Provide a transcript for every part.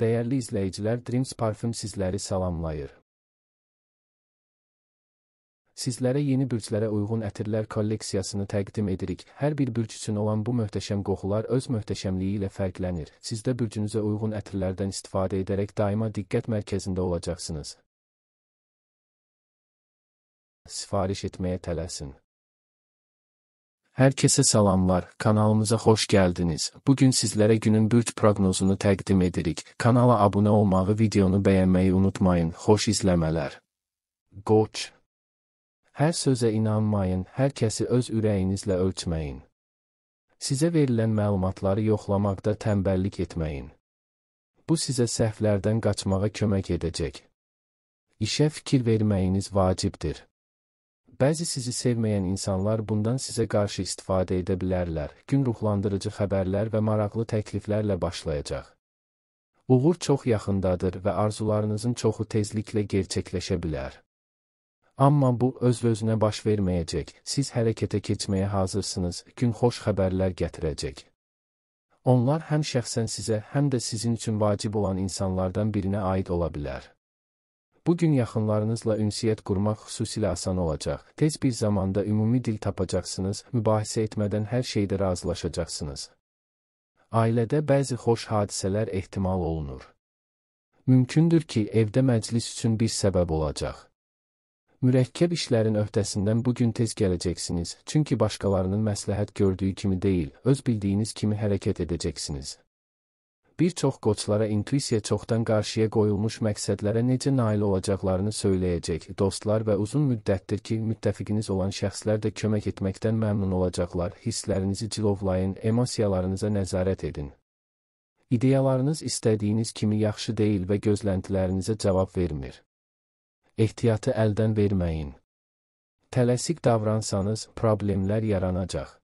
Dəyərli izləyicilər Dreams Parfüm sizləri salamlayır. Sizlərə yeni bürclərə uyğun ətirlər kolleksiyasını təqdim edirik. Hər bir bürc üçün olan bu möhtəşəm qoxular öz möhtəşəmliyi ilə fərqlənir. Siz də bürcünüzə uyğun ətirlərdən istifadə edərək daima diqqət mərkəzində olacaqsınız. Sifariş etməyə tələsin. Herkese selamlar, kanalımıza hoş geldiniz. Bugün sizlere günün burç prognozunu təqdim edirik. Kanala abunə olmağı, videonu bəyənməyi unutmayın. Xoş izləmələr. Qoç Hər sözə inanmayın, hər kəsi öz ürəyinizlə ölçməyin. Sizə verilən məlumatları yoxlamaqda tənbəllik etməyin. Bu sizə səhvlərdən qaçmağa kömək edəcək. İşə fikir verməyiniz vacibdir. Bəzi sizi sevməyən insanlar bundan sizə qarşı istifadə edə bilərlər. Gün ruhlandırıcı xəbərlər və maraqlı təkliflərlə başlayacaq. Uğur çox yaxındadır və arzularınızın çoxu tezliklə gerçəkləşə bilər. Amma bu öz-özünə baş verməyəcək. Siz hərəkətə keçməyə hazırsınız. Gün xoş xəbərlər gətirəcək. Onlar həm şəxsən sizə, həm də sizin üçün vacib olan insanlardan birinə aid ola bilər. Bu gün yaxınlarınızla ünsiyyət qurmaq xüsusilə asan olacaq. Tez bir zamanda ümumi dil tapacaqsınız, mübahisə etmədən hər şeydə razılaşacaqsınız. Ailədə bəzi xoş hadisələr ehtimal olunur. Mümkündür ki, evdə məclis üçün bir səbəb olacaq. Mürəkkəb işlərin öhdəsindən bu gün tez gələcəksiniz, çünki başqalarının məsləhət gördüyü kimi deyil, öz bildiyiniz kimi hərəkət edəcəksiniz çox qoçlara inklusiya çoxdan qarşıya qoyulmuş məqsədlərə necə nail olacaqlarını söyləyəcək. Dostlar və uzun müddətdir ki, müttəfiqiniz olan şəxslər də kömək etməkdən məmnun olacaqlar. Hisslərinizi cilovlayın, emosiyalarınıza nəzarət edin. İdeyalarınız istədiyiniz kimi yaxşı deyil və gözləntilərinizə cavab vermir. Ehtiyatı əldən verməyin. Tələsik davransanız, problemlər yaranacaq.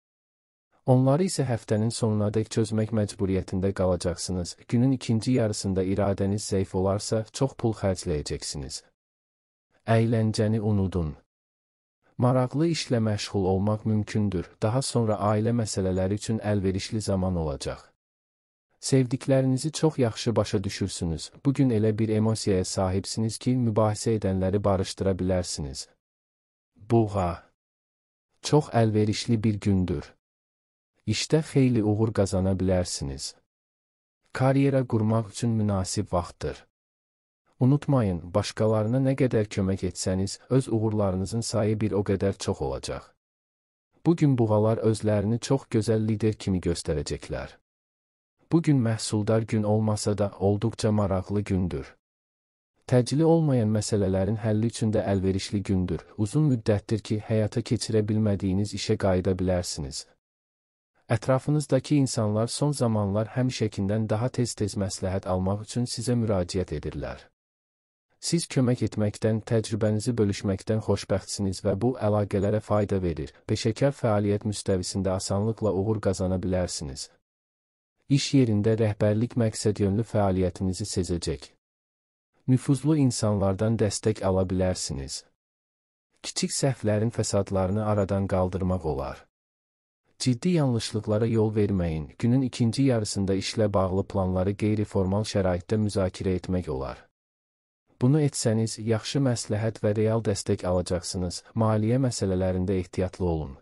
Onları isə həftənin sonunadək çözmək məcburiyyətində qalacaqsınız. Günün ikinci yarısında iradəniz zəif olarsa, çox pul xərcləyəcəksiniz. Əyləncəni unudun. Maraqlı işlə məşğul olmaq mümkündür. Daha sonra ailə məsələləri üçün əlverişli zaman olacaq. Sevdiklərinizi çox yaxşı başa düşürsünüz. Bu gün elə bir emosiyaya sahibsiniz ki, mübahisə edənləri barışdıra bilərsiniz. Buğa çox əlverişli bir gündür İşdə xeyli uğur qazana bilərsiniz. Karyera qurmaq üçün münasib vaxtdır. Unutmayın, başqalarına nə qədər kömək etsəniz, öz uğurlarınızın sayı bir o qədər çox olacaq. Bu gün buğalar özlərini çox gözəl lider kimi göstərəcəklər. Bu gün məhsuldar gün olmasa da olduqca maraqlı gündür. Təcili olmayan məsələlərin həlli üçün də əlverişli gündür. Uzun müddətdir ki, həyata keçirə bilmədiyiniz işə qayıda bilərsiniz. Ətrafınızdakı insanlar son zamanlar həmişəkindən daha tez-tez məsləhət almaq üçün sizə müraciət edirlər. Siz kömək etməkdən, təcrübənizi bölüşməkdən xoşbəxtsiniz və bu əlaqələrə fayda verir. Peşəkar fəaliyyət müstəvisində asanlıqla uğur qazana bilərsiniz. İş yerində rəhbərlik məqsədyönlü fəaliyyətinizi sezəcək. Nüfuzlu insanlardan dəstək ala bilərsiniz. Kiçik səhvlərin fəsadlarını aradan qaldırmaq olar. Ciddi yanlışlıqlara yol verməyin. Günün ikinci yarısında işlə bağlı planları qeyri-formal şəraitdə müzakirə etmək olar. Bunu etsəniz, yaxşı məsləhət və real dəstək alacaqsınız. Maliyyə məsələlərində ehtiyatlı olun.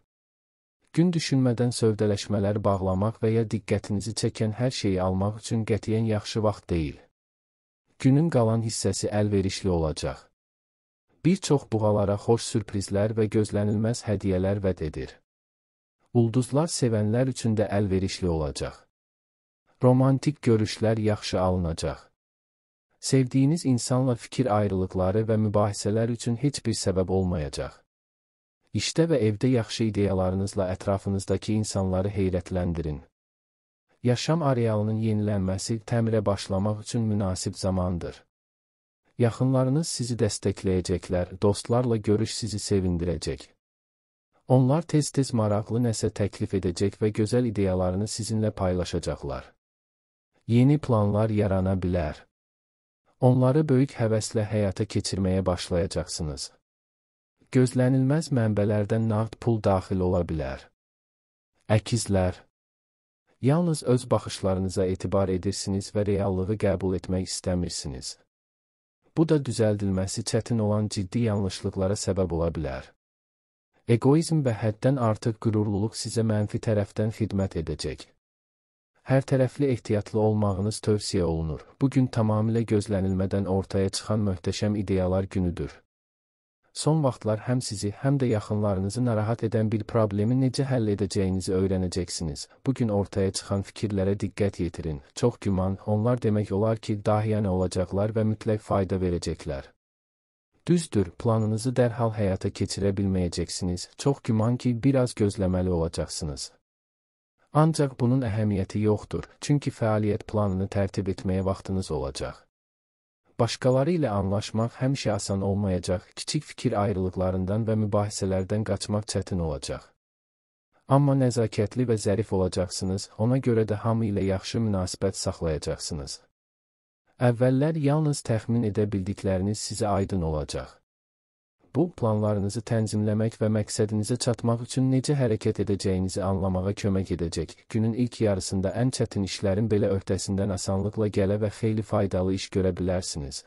Gün düşünmədən sövdələşmələr bağlamaq və ya diqqətinizi çəkən hər şeyi almaq üçün qətiyyən yaxşı vaxt deyil. Günün qalan hissəsi əlverişli olacaq. Bir çox buğalara xoş sürprizlər və gözlənilməz hədiyyələr vəd edir ulduzlar sevənlər üçün də əlverişli olacaq. Romantik görüşlər yaxşı alınacaq. Sevdiyiniz insanla fikir ayrılıqları və mübahisələr üçün heç bir səbəb olmayacaq. İşdə və evdə yaxşı ideyalarınızla ətrafınızdakı insanları heyrətləndirin. Yaşam arealının yenilənməsi təmirə başlamaq üçün münasib zamandır. Yaxınlarınız sizi dəstəkləyəcəklər, dostlarla görüş sizi sevindirəcək. Onlar tez-tez maraqlı nəsə təklif edəcək və gözəl ideyalarını sizinlə paylaşacaqlar. Yeni planlar yarana bilər. Onları böyük həvəslə həyata keçirməyə başlayacaqsınız. Gözlənilməz mənbələrdən nağd pul daxil ola bilər. Əkizlər Yalnız öz baxışlarınıza etibar edirsiniz və reallığı qəbul etmək istəmirsiniz. Bu da düzəldilməsi çətin olan ciddi yanlışlıqlara səbəb ola bilər. Egoizm və həddən artıq qürurluluq sizə mənfi tərəfdən xidmət edəcək. Hər tərəfli ehtiyatlı olmağınız tövsiyə olunur. Bu gün tamamilə gözlənilmədən ortaya çıxan möhtəşəm ideyalar günüdür. Son vaxtlar həm sizi, həm də yaxınlarınızı narahat edən bir problemi necə həll edəcəyinizi öyrənəcəksiniz. Bu gün ortaya çıxan fikirlərə diqqət yetirin. Çox güman, onlar demək olar ki, dahiyana olacaqlar və mütləq fayda verəcəklər. Düzdür, planınızı dərhal həyata keçirə bilməyəcəksiniz, çox güman ki, biraz gözləməli olacaqsınız. Ancaq bunun əhəmiyyəti yoxdur, çünki fəaliyyət planını tərtib etməyə vaxtınız olacaq. Başqaları ilə anlaşmaq həmişə asan olmayacaq, kiçik fikir ayrılıqlarından və mübahisələrdən qaçmaq çətin olacaq. Amma nəzakətli və zərif olacaqsınız, ona görə də hamı ilə yaxşı münasibət saxlayacaqsınız. Əvvəllər yalnız təxmin edə bildikləriniz sizə aydın olacaq. Bu, planlarınızı tənzimləmək və məqsədinizə çatmaq üçün necə hərəkət edəcəyinizi anlamağa kömək edəcək. Günün ilk yarısında ən çətin işlərin belə öhdəsindən asanlıqla gələ və xeyli faydalı iş görə bilərsiniz.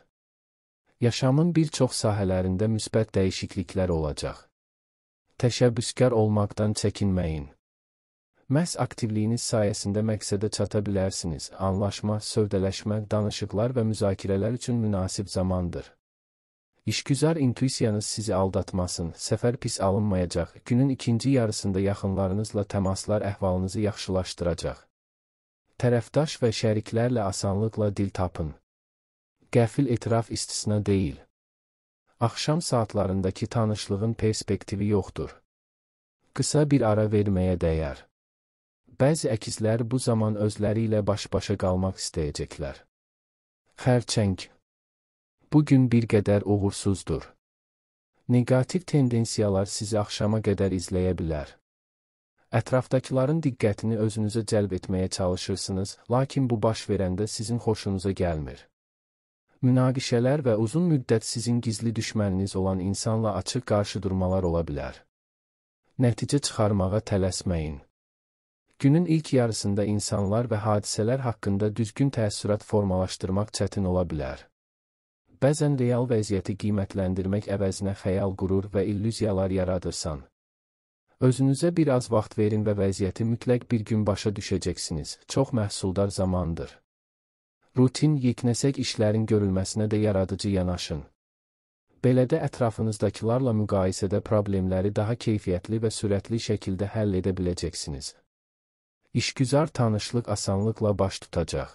Yaşamın bir çox sahələrində müsbət dəyişikliklər olacaq. Təşəbbüskar olmaqdan çəkinməyin. Məhz aktivliyiniz sayəsində məqsədə çata bilərsiniz. Anlaşma, sövdələşmə, danışıqlar və müzakirələr üçün münasib zamandır. İşgüzar intuisiyanız sizi aldatmasın, səfər pis alınmayacaq, günün ikinci yarısında yaxınlarınızla təmaslar əhvalınızı yaxşılaşdıracaq. Tərəfdaş və şəriklərlə asanlıqla dil tapın. Qəfil etiraf istisna deyil. Axşam saatlarındakı tanışlığın perspektivi yoxdur. Qısa bir ara verməyə dəyər. Bəzi əkizlər bu zaman özləri ilə baş-başa qalmaq istəyəcəklər. Xərçəng Bu gün bir qədər uğursuzdur. Neqativ tendensiyalar sizi axşama qədər izləyə bilər. Ətrafdakıların diqqətini özünüzə cəlb etməyə çalışırsınız, lakin bu baş verəndə sizin xoşunuza gəlmir. Münaqişələr və uzun müddət sizin gizli düşməniniz olan insanla açıq qarşıdurmalar ola bilər. Nəticə çıxarmağa tələsməyin. Günün ilk yarısında insanlar və hadisələr haqqında düzgün təəssürat formalaşdırmaq çətin ola bilər. Bəzən real vəziyyəti qiymətləndirmək əvəzinə xəyal qurur və illüziyalar yaradırsan. Özünüzə bir az vaxt verin və vəziyyəti mütləq bir gün başa düşəcəksiniz. Çox məhsuldar zamandır. Rutin yeknəsək işlərin görülməsinə də yaradıcı yanaşın. Belədə ətrafınızdakilarla müqayisədə problemləri daha keyfiyyətli və sürətli şəkildə həll edə biləcəksiniz. İşgüzar tanışlıq asanlıqla baş tutacaq.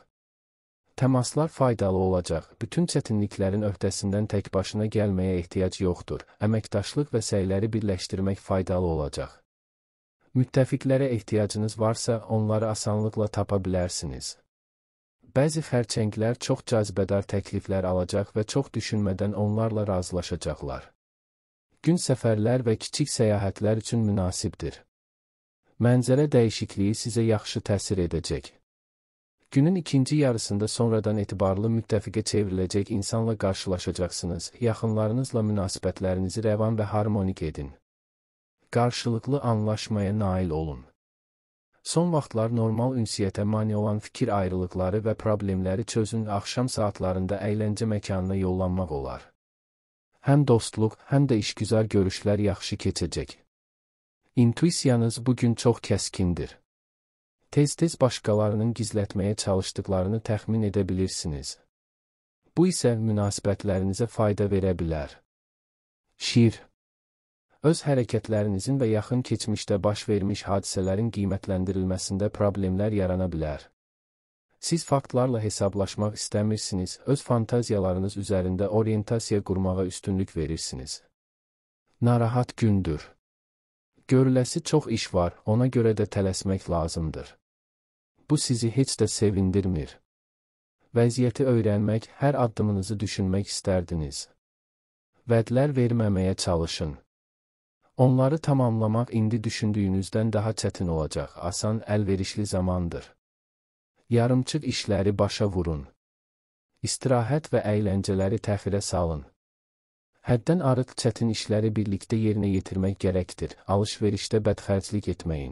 Təmaslar faydalı olacaq. Bütün çətinliklərin öhdəsindən tək başına gəlməyə ehtiyac yoxdur. Əməkdaşlıq və səyləri birləşdirmək faydalı olacaq. Müttəfiqlərə ehtiyacınız varsa, onları asanlıqla tapa bilərsiniz. Bəzi xərçənglər çox cazibədar təkliflər alacaq və çox düşünmədən onlarla razılaşacaqlar. Gün səfərlər və kiçik səyahətlər üçün münasibdir mənzərə dəyişikliyi sizə yaxşı təsir edəcək. Günün ikinci yarısında sonradan etibarlı müttəfiqə çevriləcək insanla qarşılaşacaqsınız. Yaxınlarınızla münasibətlərinizi rəvan və harmonik edin. Qarşılıqlı anlaşmaya nail olun. Son vaxtlar normal ünsiyyətə mane olan fikir ayrılıqları və problemləri çözün. Axşam saatlarında əyləncə məkanına yollanmaq olar. Həm dostluq, həm də işgüzar görüşlər yaxşı keçəcək. İntüisiyanız bugün çox kəskindir. Tez-tez başqalarının gizlətməyə çalışdıqlarını təxmin edə bilirsiniz. Bu isə münasibətlərinizə fayda verə bilər. Şiir Öz hərəkətlərinizin və yaxın keçmişdə baş vermiş hadisələrin qiymətləndirilməsində problemlər yarana bilər. Siz faktlarla hesablaşmaq istəmirsiniz, öz fantaziyalarınız üzərində orientasiya qurmağa üstünlük verirsiniz. Narahat gündür. Görüləsi çox iş var, ona görə də tələsmək lazımdır. Bu sizi heç də sevindirmir. Vəziyyəti öyrənmək, hər addımınızı düşünmək istərdiniz. Vədlər verməməyə çalışın. Onları tamamlamaq indi düşündüyünüzdən daha çətin olacaq, asan, əlverişli zamandır. Yarımçıq işləri başa vurun. İstirahət və əyləncələri təxirə salın. Həddən artıq çətin işləri birlikdə yerinə yetirmək gərəkdir. Alış-verişdə bədxərclik etməyin.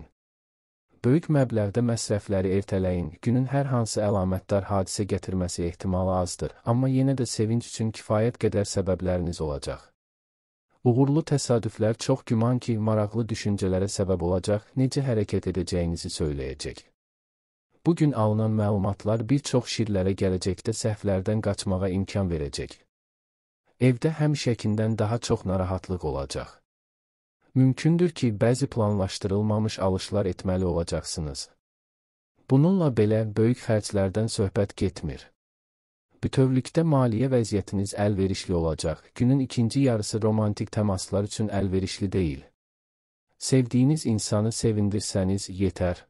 Böyük məbləğdə məsrəfləri ertələyin. Günün hər hansı əlamətdar hadisə gətirməsi ehtimalı azdır, amma yenə də sevinç üçün kifayət qədər səbəbləriniz olacaq. Uğurlu təsadüflər çox güman ki, maraqlı düşüncələrə səbəb olacaq, necə hərəkət edəcəyinizi söyləyəcək. Bu gün alınan məlumatlar bir çox şirlərə gələcəkdə səhvlərdən qaçmağa imkan verəcək. Evdə həmişəkindən daha çox narahatlıq olacaq. Mümkündür ki, bəzi planlaşdırılmamış alışlar etməli olacaqsınız. Bununla belə böyük xərclərdən söhbət getmir. Bütövlükdə maliyyə vəziyyətiniz əlverişli olacaq. Günün ikinci yarısı romantik təmaslar üçün əlverişli deyil. Sevdiyiniz insanı sevindirsəniz yetər.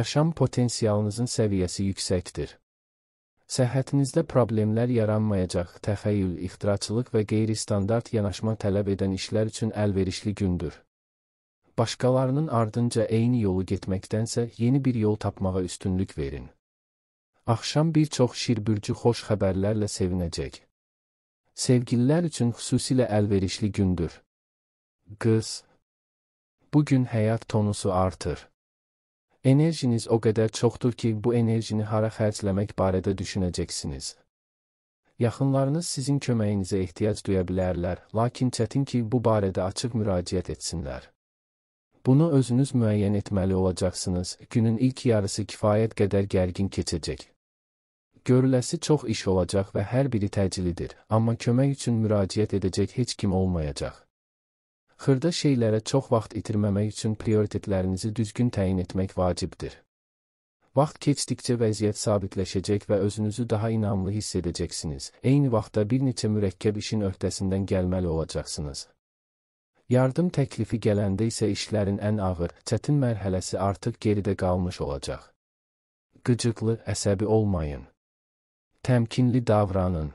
Yaşam potensialınızın səviyyəsi yüksəkdir. Səhhətinizdə problemlər yaranmayacaq, təxəyyül, ixtiraçılıq və qeyri-standart yanaşma tələb edən işlər üçün əlverişli gündür. Başqalarının ardınca eyni yolu getməkdənsə yeni bir yol tapmağa üstünlük verin. Axşam bir çox şirbürcü xoş xəbərlərlə sevinəcək. Sevgililər üçün xüsusilə əlverişli gündür. Qız Bu gün həyat tonusu artır. Enerjiniz o qədər çoxdur ki, bu enerjini hara xərcləmək barədə düşünəcəksiniz. Yaxınlarınız sizin köməyinizə ehtiyac duya bilərlər, lakin çətin ki, bu barədə açıq müraciət etsinlər. Bunu özünüz müəyyən etməli olacaqsınız. Günün ilk yarısı kifayət qədər gərgin keçəcək. Görüləsi çox iş olacaq və hər biri təcilidir, amma kömək üçün müraciət edəcək heç kim olmayacaq. Xırda şeylərə çox vaxt itirməmək üçün prioritetlərinizi düzgün təyin etmək vacibdir. Vaxt keçdikcə vəziyyət sabitləşəcək və özünüzü daha inamlı hiss edəcəksiniz. Eyni vaxtda bir neçə mürəkkəb işin öhdəsindən gəlməli olacaqsınız. Yardım təklifi gələndə isə işlərin ən ağır, çətin mərhələsi artıq geridə qalmış olacaq. Qıcıqlı, əsəbi olmayın. Təmkinli davranın.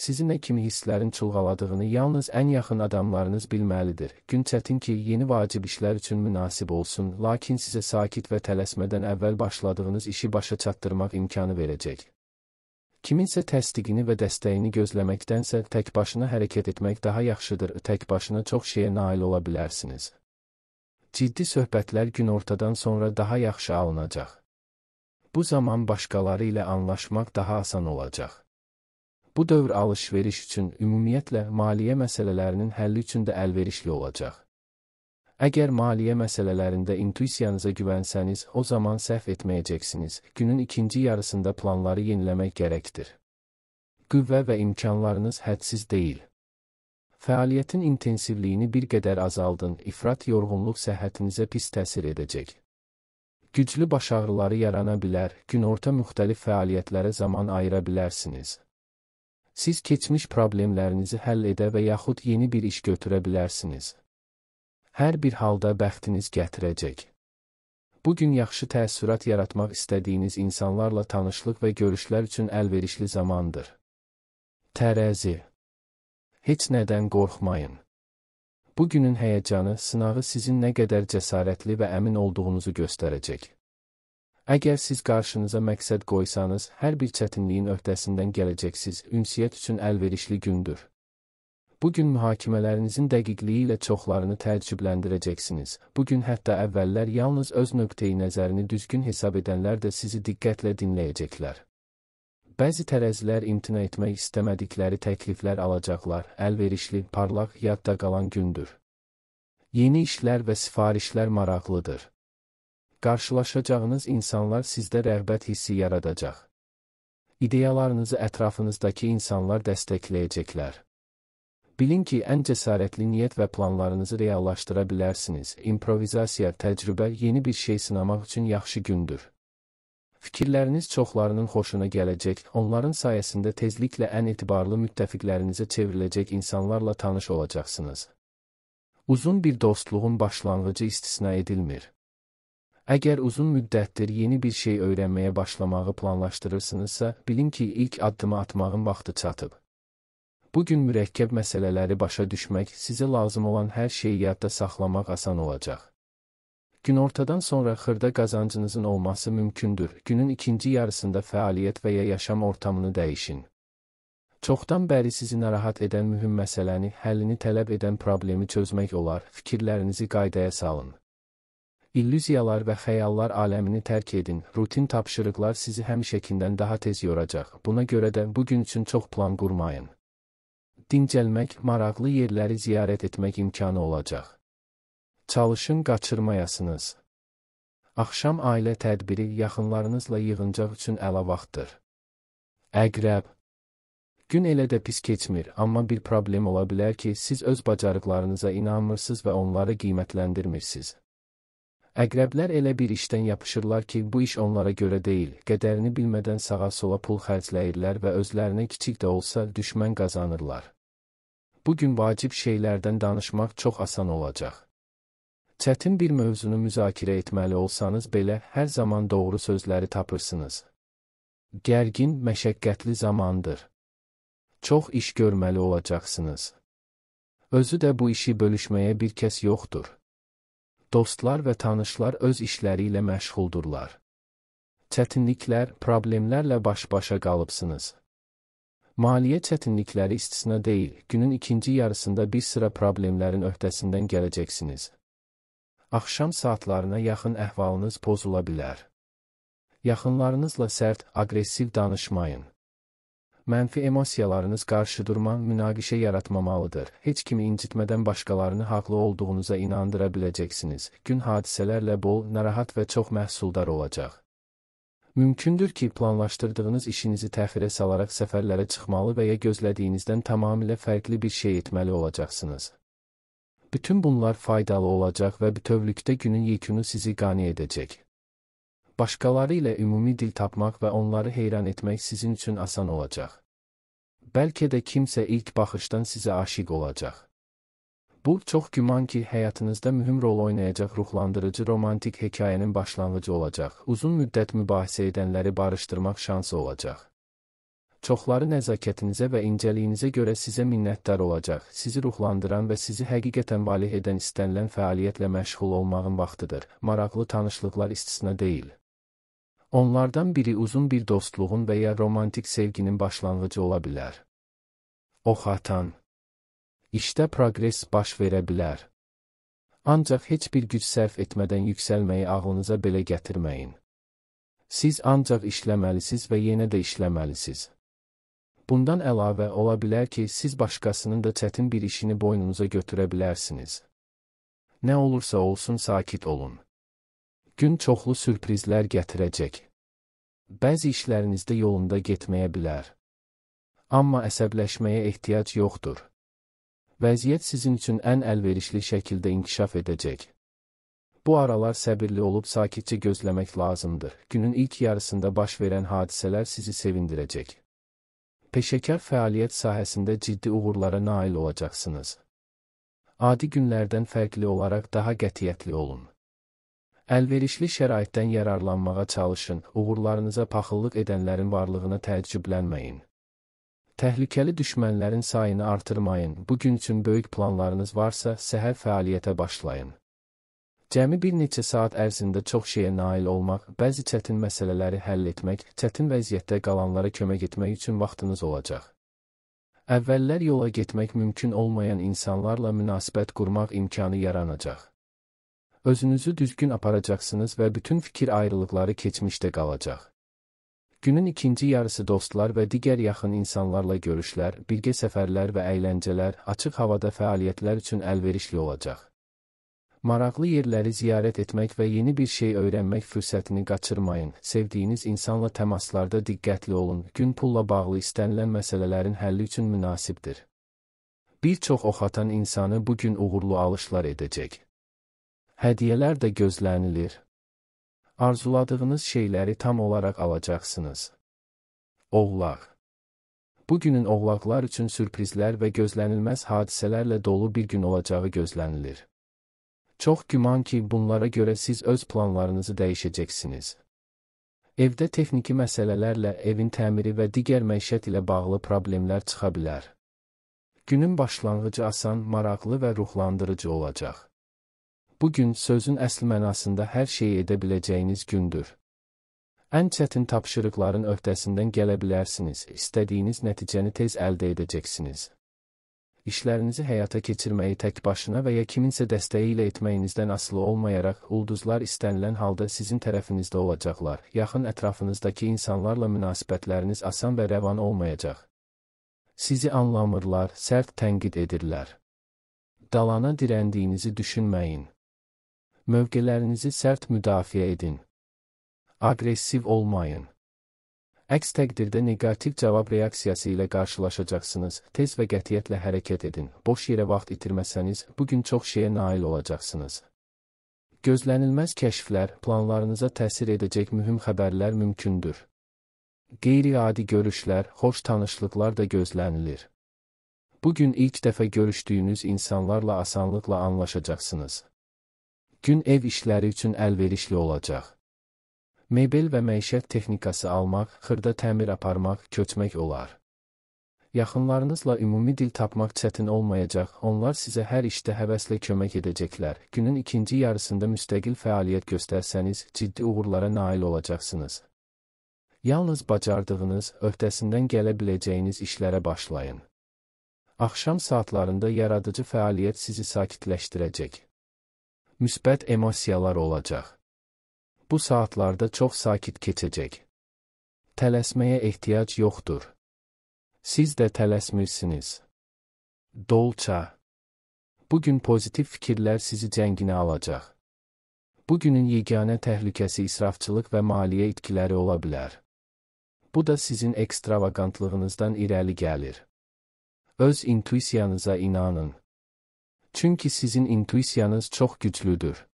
Sizi nə kimi hisslərin çulğaladığını yalnız ən yaxın adamlarınız bilməlidir. Gün çətin ki, yeni vacib işlər üçün münasib olsun, lakin sizə sakit və tələsmədən əvvəl başladığınız işi başa çatdırmaq imkanı verəcək. Kiminsə təsdiqini və dəstəyini gözləməkdənsə tək başına hərəkət etmək daha yaxşıdır. Tək başına çox şeyə nail ola bilərsiniz. Ciddi söhbətlər gün ortadan sonra daha yaxşı alınacaq. Bu zaman başqaları ilə anlaşmaq daha asan olacaq. Bu dövr alış-veriş üçün ümumiyyətlə maliyyə məsələlərinin həlli üçün də əlverişli olacaq. Əgər maliyyə məsələlərində intuisiyanıza güvənsəniz, o zaman səhv etməyəcəksiniz. Günün ikinci yarısında planları yeniləmək gərəkdir. Qüvvə və imkanlarınız hədsiz deyil. Fəaliyyətin intensivliyini bir qədər azaldın, ifrat yorğunluq səhhətinizə pis təsir edəcək. Güclü baş ağrıları yarana bilər, günorta müxtəlif fəaliyyətlərə zaman ayıra bilərsiniz siz keçmiş problemlərinizi həll edə və yaxud yeni bir iş götürə bilərsiniz. Hər bir halda bəxtiniz gətirəcək. Bu gün yaxşı təəssürat yaratmaq istədiyiniz insanlarla tanışlıq və görüşlər üçün əlverişli zamandır. Tərəzi Heç nədən qorxmayın. Bu günün həyəcanı, sınağı sizin nə qədər cəsarətli və əmin olduğunuzu göstərəcək. Əgər siz qarşınıza məqsəd qoysanız, hər bir çətinliyin öhdəsindən gələcəksiniz. Ünsiyyət üçün əlverişli gündür. Bu gün mühakimələrinizin dəqiqliyi ilə çoxlarını təəccübləndirəcəksiniz. Bu gün hətta əvvəllər yalnız öz nöqteyi nəzərini düzgün hesab edənlər də sizi diqqətlə dinləyəcəklər. Bəzi tərəzilər imtina etmək istəmədikləri təkliflər alacaqlar. Əlverişli, parlaq, yadda qalan gündür. Yeni işlər və sifarişlər maraqlıdır qarşılaşacağınız insanlar sizdə rəğbət hissi yaradacaq. İdeyalarınızı ətrafınızdakı insanlar dəstəkləyəcəklər. Bilin ki, ən cəsarətli niyyət və planlarınızı reallaşdıra bilərsiniz. İmprovizasiya, təcrübə yeni bir şey sınamaq üçün yaxşı gündür. Fikirləriniz çoxlarının xoşuna gələcək, onların sayəsində tezliklə ən etibarlı müttəfiqlərinizə çevriləcək insanlarla tanış olacaqsınız. Uzun bir dostluğun başlanğıcı istisna edilmir. Əgər uzun müddətdir yeni bir şey öyrənməyə başlamağı planlaşdırırsınızsa, bilin ki, ilk addımı atmağın vaxtı çatıb. Bu gün mürəkkəb məsələləri başa düşmək, sizə lazım olan hər şeyi yadda saxlamaq asan olacaq. Günortadan sonra xırda qazancınızın olması mümkündür. Günün ikinci yarısında fəaliyyət və ya yaşam ortamını dəyişin. Çoxdan bəri sizi narahat edən mühüm məsələni, həllini tələb edən problemi çözmək olar. Fikirlərinizi qaydaya salın illüziyalar və xəyallar aləmini tərk edin. Rutin tapşırıqlar sizi həmişəkindən daha tez yoracaq. Buna görə də bugün üçün çox plan qurmayın. Dincəlmək, maraqlı yerləri ziyarət etmək imkanı olacaq. Çalışın qaçırmayasınız. Axşam ailə tədbiri yaxınlarınızla yığıncaq üçün əlavaxtdır. Əqrəb Gün elə də pis keçmir, amma bir problem ola bilər ki, siz öz bacarıqlarınıza inanmırsınız və onları qiymətləndirmirsiniz. Əqrəblər elə bir işdən yapışırlar ki, bu iş onlara görə deyil, qədərini bilmədən sağa-sola pul xərcləyirlər və özlərinə kiçik də olsa düşmən qazanırlar. Bugün vacib şeylərdən danışmaq çox asan olacaq. Çətin bir mövzunu müzakirə etməli olsanız belə hər zaman doğru sözləri tapırsınız. Gərgin, məşəqqətli zamandır. Çox iş görməli olacaqsınız. Özü də bu işi bölüşməyə bir kəs yoxdur dostlar və tanışlar öz işləri ilə məşğuldurlar. Çətinliklər, problemlərlə baş-başa qalıbsınız. Maliyyə çətinlikləri istisna deyil, günün ikinci yarısında bir sıra problemlərin öhdəsindən gələcəksiniz. Axşam saatlarına yaxın əhvalınız pozula bilər. Yaxınlarınızla sərt, aqressiv danışmayın mənfi emosiyalarınız qarşı durma, münaqişə yaratmamalıdır. Heç kimi incitmədən başqalarını haqlı olduğunuza inandıra biləcəksiniz. Gün hadisələrlə bol, narahat və çox məhsuldar olacaq. Mümkündür ki, planlaşdırdığınız işinizi təxirə salaraq səfərlərə çıxmalı və ya gözlədiyinizdən tamamilə fərqli bir şey etməli olacaqsınız. Bütün bunlar faydalı olacaq və bütövlükdə günün yekunu sizi qane edəcək. Başqaları ilə ümumi dil tapmaq və onları heyran etmək sizin üçün asan olacaq. Bəlkə də kimsə ilk baxışdan sizə aşiq olacaq. Bu, çox güman ki, həyatınızda mühüm rol oynayacaq ruhlandırıcı romantik hekayənin başlanğıcı olacaq. Uzun müddət mübahisə edənləri barışdırmaq şansı olacaq. Çoxları nəzakətinizə və incəliyinizə görə sizə minnətdar olacaq. Sizi ruhlandıran və sizi həqiqətən valeh edən istənilən fəaliyyətlə məşğul olmağın vaxtıdır. Maraqlı tanışlıqlar istisna deyil. Onlardan biri uzun bir dostluğun və ya romantik sevginin başlanğıcı ola bilər. Ox atan. İşdə proqres baş verə bilər. Ancaq heç bir güc sərf etmədən yüksəlməyi ağlınıza belə gətirməyin. Siz ancaq işləməlisiniz və yenə də işləməlisiniz. Bundan əlavə ola bilər ki, siz başqasının da çətin bir işini boynunuza götürə bilərsiniz. Nə olursa olsun sakit olun. Gün çoxlu sürprizlər gətirəcək. Bəzi işlərinizdə yolunda getməyə bilər. Amma əsəbləşməyə ehtiyac yoxdur. Vəziyyət sizin üçün ən əlverişli şəkildə inkişaf edəcək. Bu aralar səbirli olub sakitcə gözləmək lazımdır. Günün ilk yarısında baş verən hadisələr sizi sevindirəcək. Peşəkar fəaliyyət sahəsində ciddi uğurlara nail olacaqsınız. Adi günlərdən fərqli olaraq daha qətiyyətli olun Əlverişli şəraitdən yararlanmağa çalışın, uğurlarınıza paxıllıq edənlərin varlığına təəccüblənməyin. Təhlükəli düşmənlərin sayını artırmayın, bugün üçün böyük planlarınız varsa, səhər fəaliyyətə başlayın. Cəmi bir neçə saat ərzində çox şeyə nail olmaq, bəzi çətin məsələləri həll etmək, çətin vəziyyətdə qalanlara kömək etmək üçün vaxtınız olacaq. Əvvəllər yola getmək mümkün olmayan insanlarla münasibət qurmaq imkanı yaranacaq özünüzü düzgün aparacaqsınız və bütün fikir ayrılıqları keçmişdə qalacaq. Günün ikinci yarısı dostlar və digər yaxın insanlarla görüşlər, birgə səfərlər və əyləncələr, açıq havada fəaliyyətlər üçün əlverişli olacaq. Maraqlı yerləri ziyarət etmək və yeni bir şey öyrənmək fürsətini qaçırmayın. Sevdiyiniz insanla təmaslarda diqqətli olun. Gün pulla bağlı istənilən məsələlərin həlli üçün münasibdir. Bir çox oxatan insanı bu gün uğurlu alışlar edəcək. Hədiyyələr də gözlənilir. Arzuladığınız şeyləri tam olaraq alacaqsınız. Oğlaq Bugünün oğlaqlar üçün sürprizlər və gözlənilməz hadisələrlə dolu bir gün olacağı gözlənilir. Çox güman ki, bunlara görə siz öz planlarınızı dəyişəcəksiniz. Evdə texniki məsələlərlə evin təmiri və digər məişət ilə bağlı problemlər çıxa bilər. Günün başlanğıcı asan, maraqlı və ruhlandırıcı olacaq. Bu gün sözün əsl mənasında hər şeyi edə biləcəyiniz gündür. Ən çətin tapşırıqların öhdəsindən gələ bilərsiniz, istədiyiniz nəticəni tez əldə edəcəksiniz. İşlərinizi həyata keçirməyi tək başına və ya kiminsə dəstəyi ilə etməyinizdən asılı olmayaraq, ulduzlar istənilən halda sizin tərəfinizdə olacaqlar. Yaxın ətrafınızdakı insanlarla münasibətləriniz asan və rəvan olmayacaq. Sizi anlamırlar, sərt tənqid edirlər. Dalana dirəndiyinizi düşünməyin. Mövqelərinizi sərt müdafiə edin. Aqressiv olmayın. Əks təqdirdə neqativ cavab reaksiyası ilə qarşılaşacaqsınız. Tez və qətiyyətlə hərəkət edin. Boş yerə vaxt itirməsəniz, bu gün çox şeyə nail olacaqsınız. Gözlənilməz kəşflər planlarınıza təsir edəcək mühüm xəbərlər mümkündür. Qeyri-adi görüşlər, xoş tanışlıqlar da gözlənilir. Bu gün ilk dəfə görüşdüyünüz insanlarla asanlıqla anlaşacaqsınız gün ev işləri üçün əlverişli olacaq. Mebel və məişət texnikası almaq, xırda təmir aparmaq, köçmək olar. Yaxınlarınızla ümumi dil tapmaq çətin olmayacaq, onlar sizə hər işdə həvəslə kömək edəcəklər. Günün ikinci yarısında müstəqil fəaliyyət göstərsəniz, ciddi uğurlara nail olacaqsınız. Yalnız bacardığınız, öhdəsindən gələ biləcəyiniz işlərə başlayın. Axşam saatlarında yaradıcı fəaliyyət sizi sakitləşdirəcək müsbət emosiyalar olacaq. Bu saatlarda çox sakit keçəcək. Tələsməyə ehtiyac yoxdur. Siz də tələsmirsiniz. Dolça. Bugün pozitiv fikirlər sizi cənginə alacaq. Bugünün yeganə təhlükəsi israfçılıq və maliyyə itkiləri ola bilər. Bu da sizin ekstravagantlığınızdan irəli gəlir. Öz intuisiyanıza inanın. Çünki sizin intuisiyanız çox güclüdür.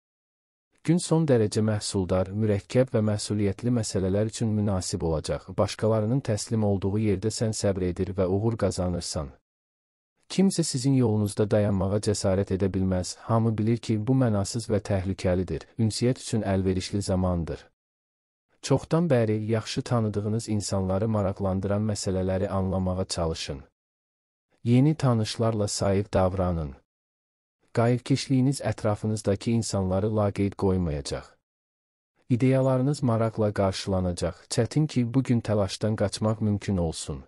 Gün son dərəcə məhsuldar, mürəkkəb və məsuliyyətli məsələlər üçün münasib olacaq. Başqalarının təslim olduğu yerdə sən səbr edir və uğur qazanırsan. Kimsə sizin yolunuzda dayanmağa cəsarət edə bilməz. Hamı bilir ki, bu mənasız və təhlükəlidir. Ünsiyyət üçün əlverişli zamandır. Çoxdan bəri yaxşı tanıdığınız insanları maraqlandıran məsələləri anlamağa çalışın. Yeni tanışlarla sayıq davranın qayğıkeşliyiniz ətrafınızdakı insanları laqeyd qoymayacaq. İdeyalarınız maraqla qarşılanacaq. Çətin ki, bu gün təlaşdan qaçmaq mümkün olsun.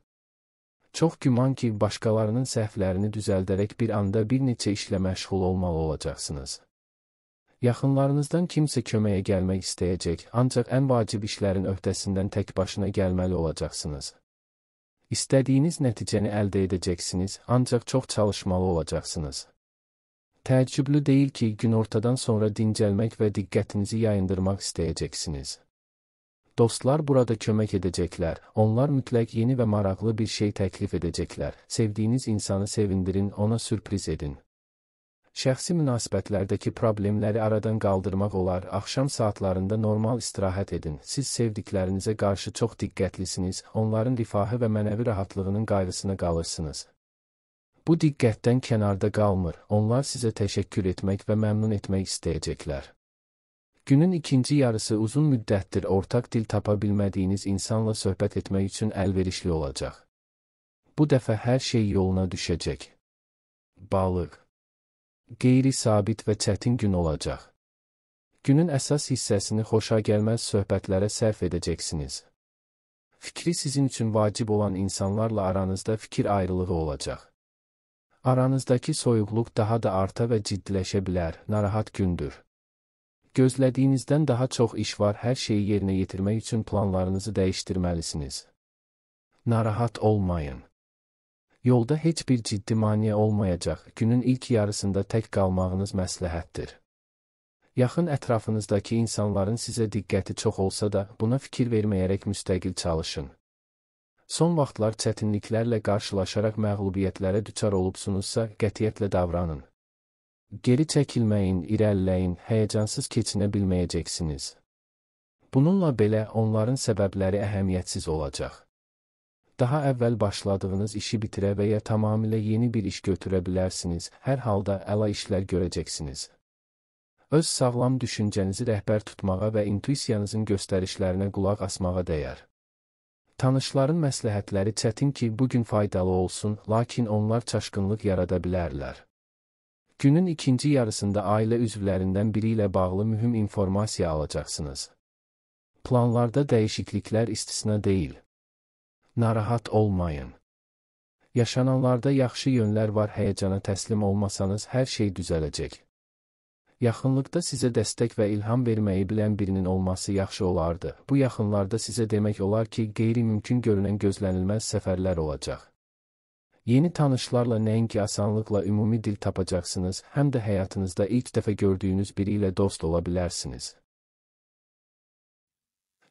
Çox güman ki, başqalarının səhvlərini düzəldərək bir anda bir neçə işlə məşğul olmalı olacaqsınız. Yaxınlarınızdan kimsə köməyə gəlmək istəyəcək, ancaq ən vacib işlərin öhdəsindən tək başına gəlməli olacaqsınız. İstədiyiniz nəticəni əldə edəcəksiniz, ancaq çox çalışmalı olacaqsınız. Təəccüblü deyil ki, gün ortadan sonra dincəlmək və diqqətinizi yayındırmaq istəyəcəksiniz. Dostlar burada kömək edəcəklər. Onlar mütləq yeni və maraqlı bir şey təklif edəcəklər. Sevdiyiniz insanı sevindirin, ona sürpriz edin. Şəxsi münasibətlərdəki problemləri aradan qaldırmaq olar. Axşam saatlarında normal istirahət edin. Siz sevdiklərinizə qarşı çox diqqətlisiniz. Onların rifahı və mənəvi rahatlığının qayğısına qalırsınız. Bu diqqətdən kənarda qalmır, onlar sizə təşəkkür etmək və məmnun etmək istəyəcəklər. Günün ikinci yarısı uzun müddətdir ortaq dil tapa bilmədiyiniz insanla söhbət etmək üçün əlverişli olacaq. Bu dəfə hər şey yoluna düşəcək. Balıq. Qeyri-sabit və çətin gün olacaq. Günün əsas hissəsini xoşa gəlməz söhbətlərə sərf edəcəksiniz. Fikri sizin üçün vacib olan insanlarla aranızda fikir ayrılığı olacaq. Aranızdakı soyuqluq daha da arta və ciddiləşə bilər, narahat gündür. Gözlədiyinizdən daha çox iş var, hər şeyi yerinə yetirmək üçün planlarınızı dəyişdirməlisiniz. Narahat olmayın. Yolda heç bir ciddi maneə olmayacaq, günün ilk yarısında tək qalmağınız məsləhətdir. Yaxın ətrafınızdakı insanların sizə diqqəti çox olsa da, buna fikir verməyərək müstəqil çalışın son vaxtlar çətinliklərlə qarşılaşaraq məğlubiyyətlərə düçar olubsunuzsa, qətiyyətlə davranın. Geri çəkilməyin, irəliləyin, həyəcansız keçinə bilməyəcəksiniz. Bununla belə onların səbəbləri əhəmiyyətsiz olacaq. Daha əvvəl başladığınız işi bitirə və ya tamamilə yeni bir iş götürə bilərsiniz, hər halda əla işlər görəcəksiniz. Öz sağlam düşüncənizi rəhbər tutmağa və intuisiyanızın göstərişlərinə qulaq asmağa dəyər. Tanışların məsləhətləri çətin ki, bu gün faydalı olsun, lakin onlar çaşqınlıq yarada bilərlər. Günün ikinci yarısında ailə üzvlərindən biri ilə bağlı mühüm informasiya alacaqsınız. Planlarda dəyişikliklər istisna deyil. Narahat olmayın. Yaşananlarda yaxşı yönlər var, həyəcana təslim olmasanız hər şey düzələcək yaxınlıqda sizə dəstək və ilham verməyi bilən birinin olması yaxşı olardı. Bu yaxınlarda sizə demək olar ki, qeyri-mümkün görünən gözlənilməz səfərlər olacaq. Yeni tanışlarla nəinki asanlıqla ümumi dil tapacaqsınız, həm də həyatınızda ilk dəfə gördüyünüz biri ilə dost ola bilərsiniz.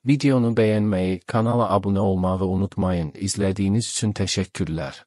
Videonu bəyənməyi, kanala abunə olmağı unutmayın. İzlədiyiniz üçün təşəkkürlər.